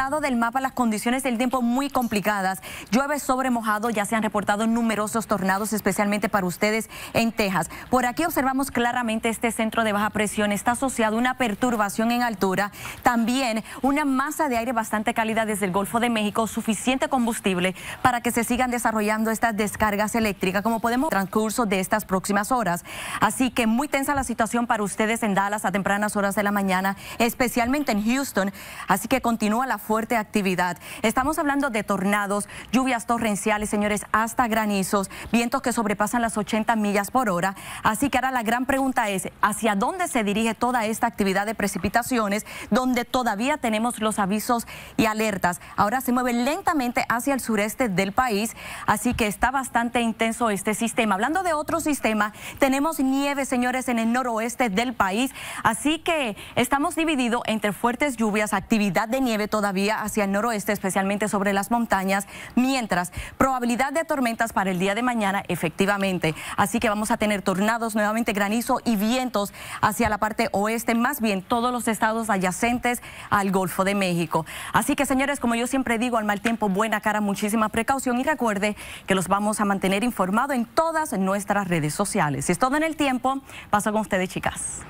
del mapa las condiciones del tiempo muy complicadas. Llueve sobre mojado, ya se han reportado numerosos tornados, especialmente para ustedes en Texas. Por aquí observamos claramente este centro de baja presión. Está asociado una perturbación en altura, también una masa de aire bastante cálida desde el Golfo de México, suficiente combustible para que se sigan desarrollando estas descargas eléctricas, como podemos transcurso de estas próximas horas. Así que muy tensa la situación para ustedes en Dallas a tempranas horas de la mañana, especialmente en Houston. Así que continúa la fuerza fuerte actividad. Estamos hablando de tornados, lluvias torrenciales, señores, hasta granizos, vientos que sobrepasan las 80 millas por hora. Así que ahora la gran pregunta es, ¿hacia dónde se dirige toda esta actividad de precipitaciones donde todavía tenemos los avisos y alertas? Ahora se mueve lentamente hacia el sureste del país, así que está bastante intenso este sistema. Hablando de otro sistema, tenemos nieve, señores, en el noroeste del país, así que estamos dividido entre fuertes lluvias, actividad de nieve todavía hacia el noroeste, especialmente sobre las montañas, mientras probabilidad de tormentas para el día de mañana, efectivamente. Así que vamos a tener tornados, nuevamente granizo y vientos hacia la parte oeste, más bien todos los estados adyacentes al Golfo de México. Así que, señores, como yo siempre digo, al mal tiempo, buena cara, muchísima precaución y recuerde que los vamos a mantener informados en todas nuestras redes sociales. Si es todo en el tiempo, paso con ustedes, chicas.